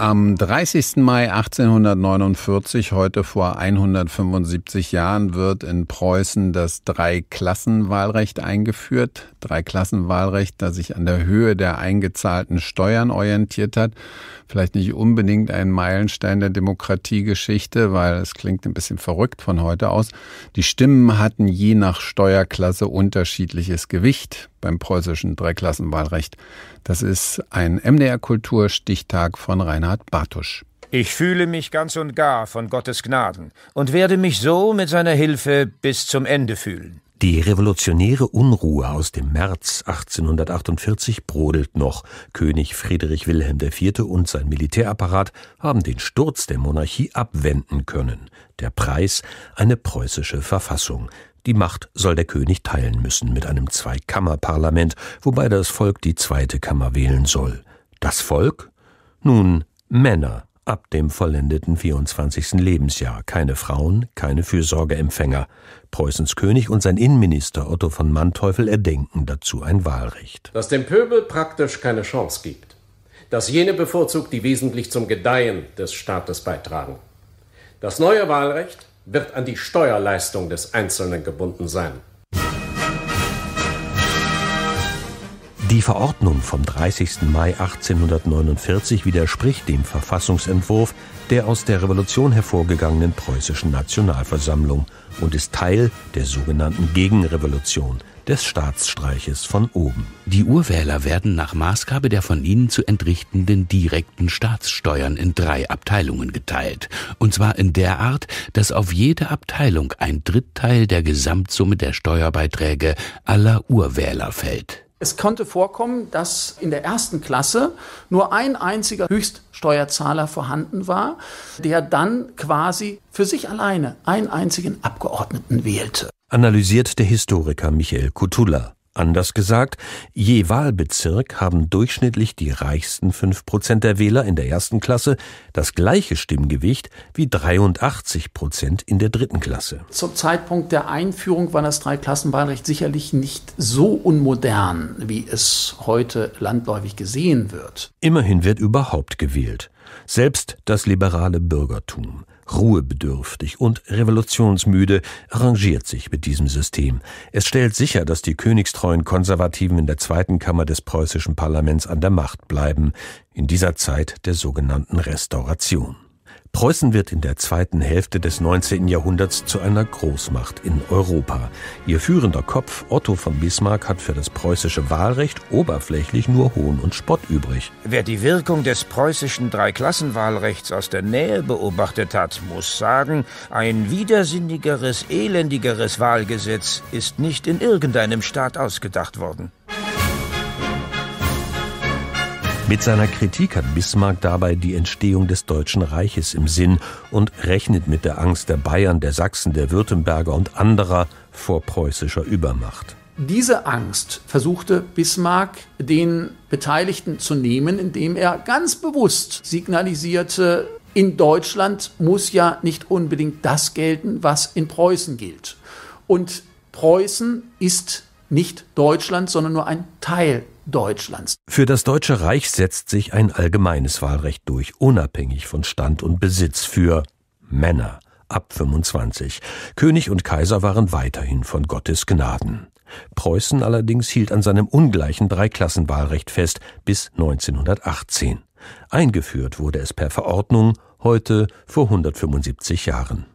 Am 30. Mai 1849, heute vor 175 Jahren, wird in Preußen das Dreiklassenwahlrecht eingeführt. Dreiklassenwahlrecht, das sich an der Höhe der eingezahlten Steuern orientiert hat. Vielleicht nicht unbedingt ein Meilenstein der Demokratiegeschichte, weil es klingt ein bisschen verrückt von heute aus. Die Stimmen hatten je nach Steuerklasse unterschiedliches Gewicht beim preußischen Dreiklassenwahlrecht. Das ist ein MDR-Kulturstichtag von Reinhard Bartusch. Ich fühle mich ganz und gar von Gottes Gnaden und werde mich so mit seiner Hilfe bis zum Ende fühlen. Die revolutionäre Unruhe aus dem März 1848 brodelt noch. König Friedrich Wilhelm IV. und sein Militärapparat haben den Sturz der Monarchie abwenden können. Der Preis eine preußische Verfassung. Die Macht soll der König teilen müssen mit einem Zweikammerparlament, wobei das Volk die zweite Kammer wählen soll. Das Volk? Nun, Männer ab dem vollendeten 24. Lebensjahr, keine Frauen, keine Fürsorgeempfänger. Preußens König und sein Innenminister Otto von Manteuffel erdenken dazu ein Wahlrecht. Das dem Pöbel praktisch keine Chance gibt. Dass jene bevorzugt, die wesentlich zum Gedeihen des Staates beitragen. Das neue Wahlrecht wird an die Steuerleistung des Einzelnen gebunden sein. Die Verordnung vom 30. Mai 1849 widerspricht dem Verfassungsentwurf der aus der Revolution hervorgegangenen preußischen Nationalversammlung und ist Teil der sogenannten Gegenrevolution des Staatsstreiches von oben. Die Urwähler werden nach Maßgabe der von ihnen zu entrichtenden direkten Staatssteuern in drei Abteilungen geteilt. Und zwar in der Art, dass auf jede Abteilung ein Drittteil der Gesamtsumme der Steuerbeiträge aller Urwähler fällt. Es konnte vorkommen, dass in der ersten Klasse nur ein einziger Höchststeuerzahler vorhanden war, der dann quasi für sich alleine einen einzigen Abgeordneten wählte analysiert der Historiker Michael Kutula. Anders gesagt, je Wahlbezirk haben durchschnittlich die reichsten 5% der Wähler in der ersten Klasse das gleiche Stimmgewicht wie 83% in der dritten Klasse. Zum Zeitpunkt der Einführung war das Dreiklassenwahlrecht sicherlich nicht so unmodern, wie es heute landläufig gesehen wird. Immerhin wird überhaupt gewählt. Selbst das liberale Bürgertum, ruhebedürftig und revolutionsmüde, arrangiert sich mit diesem System. Es stellt sicher, dass die königstreuen Konservativen in der zweiten Kammer des preußischen Parlaments an der Macht bleiben, in dieser Zeit der sogenannten Restauration. Preußen wird in der zweiten Hälfte des 19. Jahrhunderts zu einer Großmacht in Europa. Ihr führender Kopf Otto von Bismarck hat für das preußische Wahlrecht oberflächlich nur Hohn und Spott übrig. Wer die Wirkung des preußischen Dreiklassenwahlrechts aus der Nähe beobachtet hat, muss sagen, ein widersinnigeres, elendigeres Wahlgesetz ist nicht in irgendeinem Staat ausgedacht worden. Mit seiner Kritik hat Bismarck dabei die Entstehung des Deutschen Reiches im Sinn und rechnet mit der Angst der Bayern, der Sachsen, der Württemberger und anderer vor preußischer Übermacht. Diese Angst versuchte Bismarck den Beteiligten zu nehmen, indem er ganz bewusst signalisierte, in Deutschland muss ja nicht unbedingt das gelten, was in Preußen gilt. Und Preußen ist nicht Deutschland, sondern nur ein Teil Deutschlands. Für das Deutsche Reich setzt sich ein allgemeines Wahlrecht durch, unabhängig von Stand und Besitz für Männer ab 25. König und Kaiser waren weiterhin von Gottes Gnaden. Preußen allerdings hielt an seinem ungleichen Dreiklassenwahlrecht fest bis 1918. Eingeführt wurde es per Verordnung heute vor 175 Jahren.